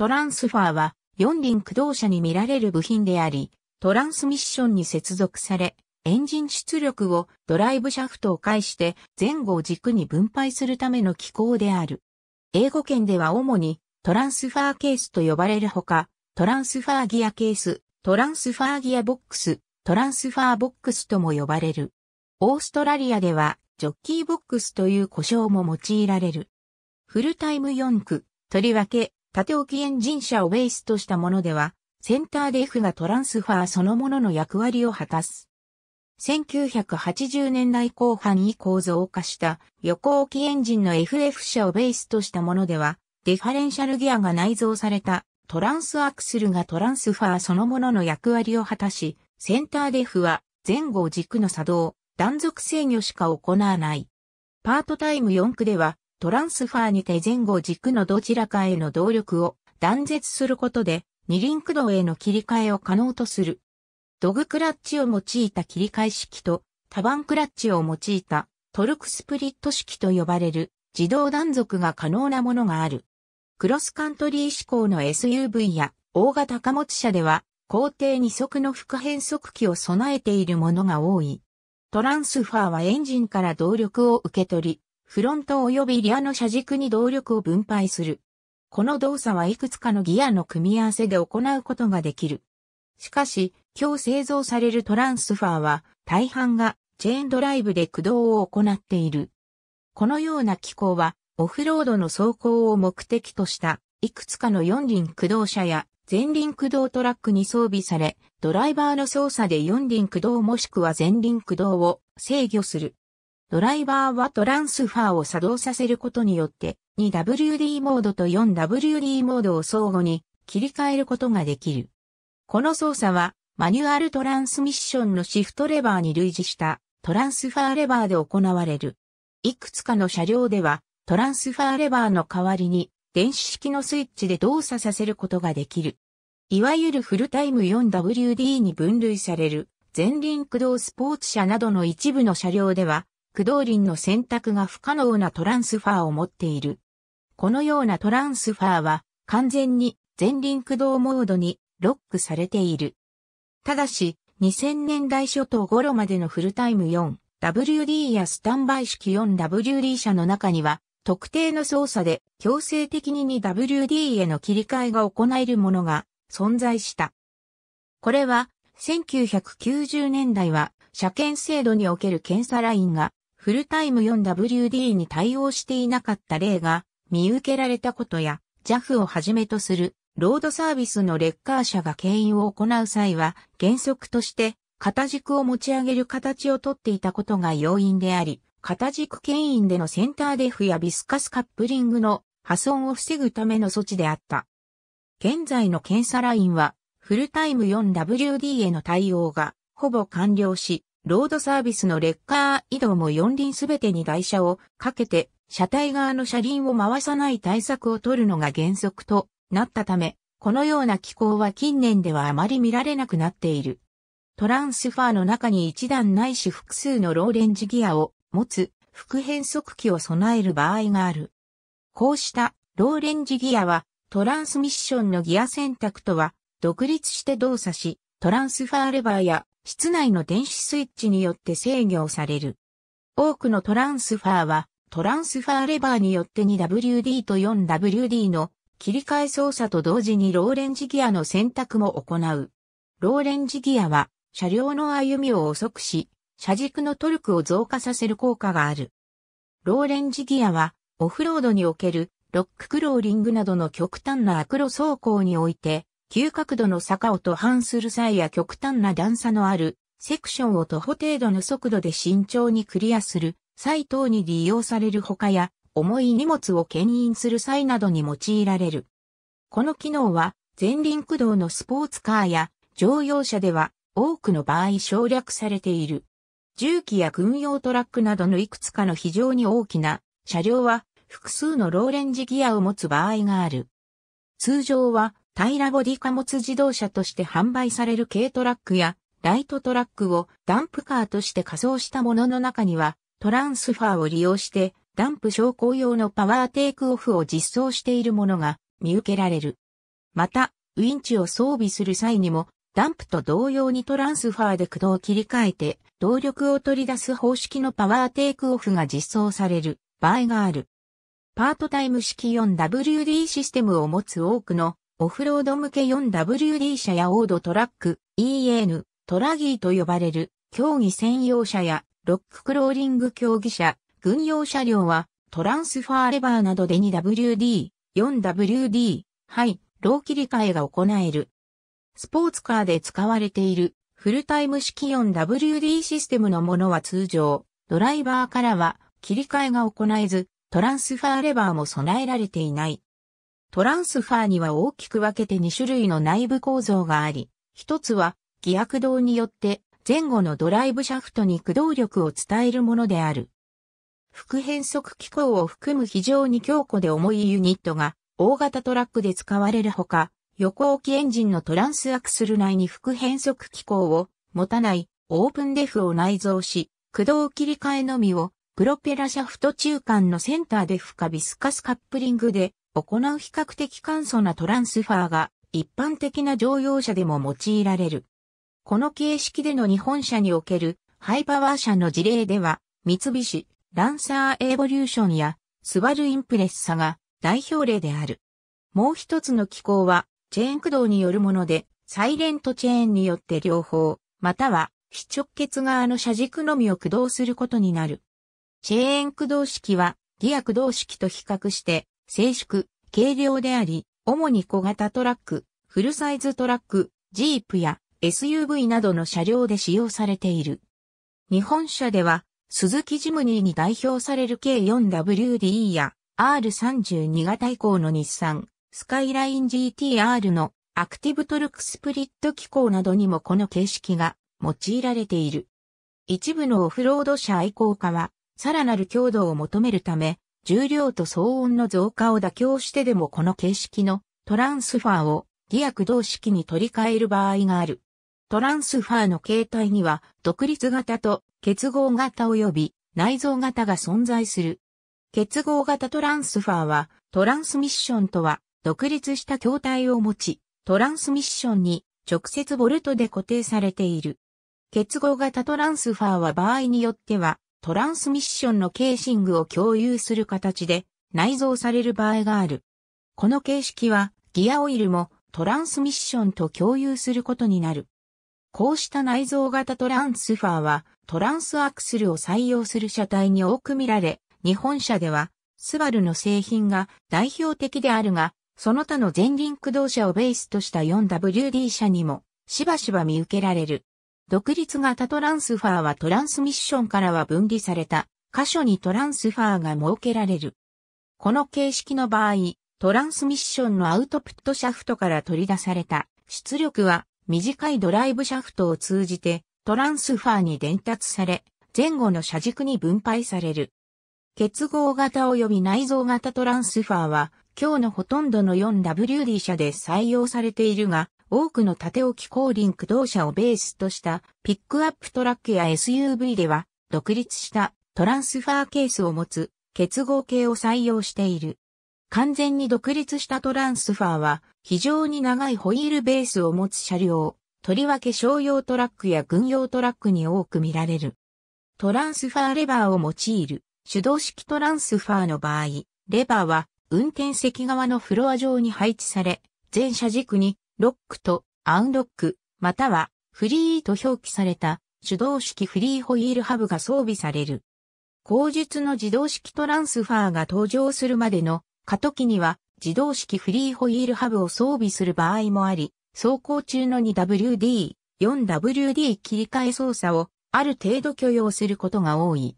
トランスファーは4輪駆動車に見られる部品であり、トランスミッションに接続され、エンジン出力をドライブシャフトを介して前後を軸に分配するための機構である。英語圏では主にトランスファーケースと呼ばれるほか、トランスファーギアケース、トランスファーギアボックス、トランスファーボックスとも呼ばれる。オーストラリアではジョッキーボックスという呼称も用いられる。フルタイム四区、とりわけ縦置きエンジン車をベースとしたものでは、センターで F がトランスファーそのものの役割を果たす。1980年代後半以降増加した横置きエンジンの FF 車をベースとしたものでは、デファレンシャルギアが内蔵されたトランスアクセルがトランスファーそのものの役割を果たし、センターデフは前後軸の作動、断続制御しか行わない。パートタイム4区ではトランスファーにて前後軸のどちらかへの動力を断絶することで二輪駆動への切り替えを可能とする。ドグクラッチを用いた切り替え式と多番クラッチを用いたトルクスプリット式と呼ばれる自動断続が可能なものがある。クロスカントリー志向の SUV や大型貨物車では高低二速の副変速機を備えているものが多い。トランスファーはエンジンから動力を受け取り、フロント及びリアの車軸に動力を分配する。この動作はいくつかのギアの組み合わせで行うことができる。しかし、今日製造されるトランスファーは大半がチェーンドライブで駆動を行っている。このような機構はオフロードの走行を目的としたいくつかの四輪駆動車や前輪駆動トラックに装備され、ドライバーの操作で四輪駆動もしくは前輪駆動を制御する。ドライバーはトランスファーを作動させることによって 2WD モードと 4WD モードを相互に切り替えることができる。この操作はマニュアルトランスミッションのシフトレバーに類似したトランスファーレバーで行われる。いくつかの車両ではトランスファーレバーの代わりに電子式のスイッチで動作させることができる。いわゆるフルタイム 4WD に分類される前輪駆動スポーツ車などの一部の車両では駆動輪の選択が不可能なトランスファーを持っている。このようなトランスファーは完全に前輪駆動モードにロックされている。ただし、2000年代初頭頃までのフルタイム 4WD やスタンバイ式 4WD 車の中には、特定の操作で強制的に 2WD への切り替えが行えるものが存在した。これは1990年代は車検制度における検査ラインがフルタイム 4WD に対応していなかった例が見受けられたことや、JAF をはじめとするロードサービスのレッカー車が牽引を行う際は原則として型軸を持ち上げる形をとっていたことが要因であり、型軸牽引でのセンターデフやビスカスカップリングの破損を防ぐための措置であった。現在の検査ラインはフルタイム 4WD への対応がほぼ完了し、ロードサービスのレッカー移動も四輪すべてに台車をかけて、車体側の車輪を回さない対策を取るのが原則となったため、このような機構は近年ではあまり見られなくなっている。トランスファーの中に一段ないし複数のローレンジギアを持つ副変速機を備える場合がある。こうしたローレンジギアはトランスミッションのギア選択とは独立して動作し、トランスファーレバーや室内の電子スイッチによって制御される。多くのトランスファーは、トランスファーレバーによって 2WD と 4WD の切り替え操作と同時にローレンジギアの選択も行う。ローレンジギアは、車両の歩みを遅くし、車軸のトルクを増加させる効果がある。ローレンジギアは、オフロードにおけるロッククローリングなどの極端なアクロ走行において、急角度の坂を途半する際や極端な段差のあるセクションを徒歩程度の速度で慎重にクリアする際等に利用される他や、重い荷物を牽引する際などに用いられる。この機能は、前輪駆動のスポーツカーや乗用車では多くの場合省略されている。重機や軍用トラックなどのいくつかの非常に大きな車両は複数のローレンジギアを持つ場合がある。通常はイラボディ貨物自動車として販売される軽トラックやライトトラックをダンプカーとして仮装したものの中にはトランスファーを利用してダンプ昇降用のパワーテイクオフを実装しているものが見受けられる。また、ウィンチを装備する際にもダンプと同様にトランスファーで駆動を切り替えて動力を取り出す方式のパワーテイクオフが実装される場合がある。パートタイム式 4WD システムを持つ多くのオフロード向け 4WD 車やオードトラック、EN、トラギーと呼ばれる競技専用車やロッククローリング競技車、軍用車両はトランスファーレバーなどで 2WD、4WD、はい、ー切り替えが行える。スポーツカーで使われているフルタイム式 4WD システムのものは通常、ドライバーからは切り替えが行えず、トランスファーレバーも備えられていない。トランスファーには大きく分けて2種類の内部構造があり、一つは、偽悪動によって前後のドライブシャフトに駆動力を伝えるものである。副変速機構を含む非常に強固で重いユニットが大型トラックで使われるほか、横置きエンジンのトランスアクスル内に副変速機構を持たないオープンデフを内蔵し、駆動切り替えのみをプロペラシャフト中間のセンターで負荷ビスカスカップリングで行う比較的簡素なトランスファーが一般的な乗用車でも用いられる。この形式での日本車におけるハイパワー車の事例では、三菱、ランサーエボリューションやスバルインプレッサが代表例である。もう一つの機構は、チェーン駆動によるもので、サイレントチェーンによって両方、または、非直結側の車軸のみを駆動することになる。チェーン駆動式は、ギア駆動式と比較して、静粛、軽量であり、主に小型トラック、フルサイズトラック、ジープや SUV などの車両で使用されている。日本車では、鈴木ジムニーに代表される K4WD や R32 型以降の日産、スカイライン GTR のアクティブトルクスプリット機構などにもこの形式が用いられている。一部のオフロード車愛好家は、さらなる強度を求めるため、重量と騒音の増加を妥協してでもこの形式のトランスファーを偽薬動式に取り替える場合がある。トランスファーの形態には独立型と結合型及び内蔵型が存在する。結合型トランスファーはトランスミッションとは独立した筐体を持ち、トランスミッションに直接ボルトで固定されている。結合型トランスファーは場合によってはトランスミッションのケーシングを共有する形で内蔵される場合がある。この形式はギアオイルもトランスミッションと共有することになる。こうした内蔵型トランスファーはトランスアクスルを採用する車体に多く見られ、日本車ではスバルの製品が代表的であるが、その他の前輪駆動車をベースとした 4WD 車にもしばしば見受けられる。独立型トランスファーはトランスミッションからは分離された箇所にトランスファーが設けられる。この形式の場合、トランスミッションのアウトプットシャフトから取り出された出力は短いドライブシャフトを通じてトランスファーに伝達され、前後の車軸に分配される。結合型及び内蔵型トランスファーは今日のほとんどの 4WD 車で採用されているが、多くの縦置き後輪駆動車をベースとしたピックアップトラックや SUV では独立したトランスファーケースを持つ結合系を採用している。完全に独立したトランスファーは非常に長いホイールベースを持つ車両、とりわけ商用トラックや軍用トラックに多く見られる。トランスファーレバーを用いる手動式トランスファーの場合、レバーは運転席側のフロア上に配置され、全車軸にロックとアンロック、またはフリーと表記された手動式フリーホイールハブが装備される。後述の自動式トランスファーが登場するまでの過渡期には自動式フリーホイールハブを装備する場合もあり、走行中の 2WD、4WD 切り替え操作をある程度許容することが多い。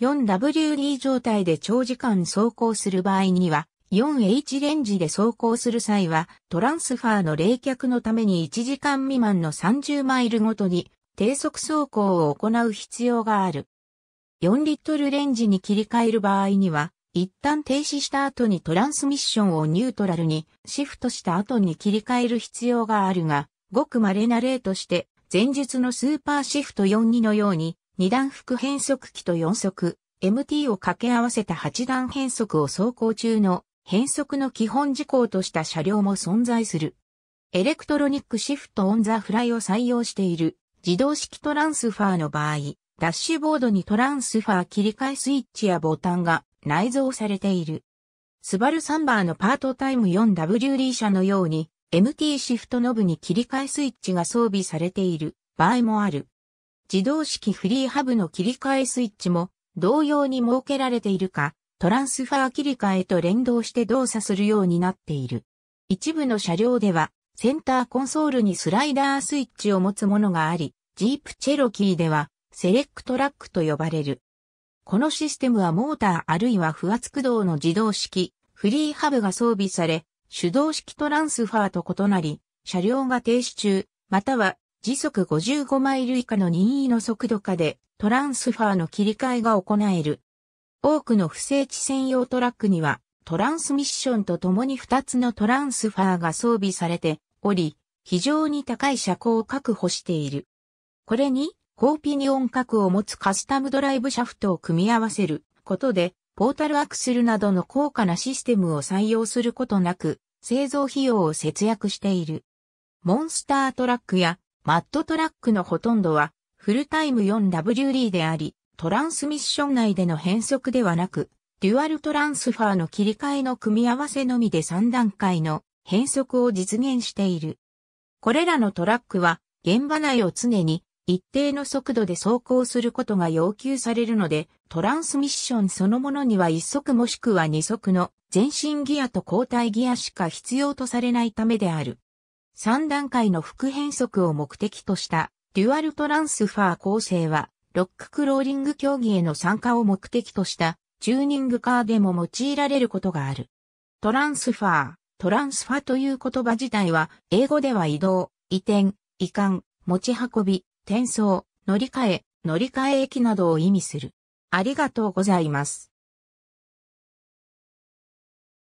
4WD 状態で長時間走行する場合には、4H レンジで走行する際は、トランスファーの冷却のために1時間未満の30マイルごとに低速走行を行う必要がある。4リットルレンジに切り替える場合には、一旦停止した後にトランスミッションをニュートラルにシフトした後に切り替える必要があるが、ごく稀な例として、前述のスーパーシフト42のように、2段副変速機と4速、MT を掛け合わせた8段変速を走行中の変速の基本事項とした車両も存在する。エレクトロニックシフトオンザフライを採用している自動式トランスファーの場合、ダッシュボードにトランスファー切り替えスイッチやボタンが内蔵されている。スバルサンバーのパートタイム 4WD 車のように MT シフトノブに切り替えスイッチが装備されている場合もある。自動式フリーハブの切り替えスイッチも同様に設けられているか、トランスファー切り替えと連動して動作するようになっている。一部の車両では、センターコンソールにスライダースイッチを持つものがあり、ジープチェロキーでは、セレクトラックと呼ばれる。このシステムはモーターあるいは不圧駆動の自動式、フリーハブが装備され、手動式トランスファーと異なり、車両が停止中、または時速55マイル以下の任意の速度下でトランスファーの切り替えが行える。多くの不整地専用トラックには、トランスミッションと共に2つのトランスファーが装備されており、非常に高い車高を確保している。これに、高ピニオン角を持つカスタムドライブシャフトを組み合わせることで、ポータルアクセルなどの高価なシステムを採用することなく、製造費用を節約している。モンスタートラックやマットトラックのほとんどは、フルタイム 4WD であり、トランスミッション内での変速ではなく、デュアルトランスファーの切り替えの組み合わせのみで3段階の変速を実現している。これらのトラックは、現場内を常に一定の速度で走行することが要求されるので、トランスミッションそのものには1速もしくは2速の前進ギアと後退ギアしか必要とされないためである。3段階の副変速を目的としたデュアルトランスファー構成はロッククローリング競技への参加を目的としたチューニングカーでも用いられることがある。トランスファー、トランスファという言葉自体は英語では移動、移転、移管、持ち運び、転送、乗り換え、乗り換え駅などを意味する。ありがとうございます。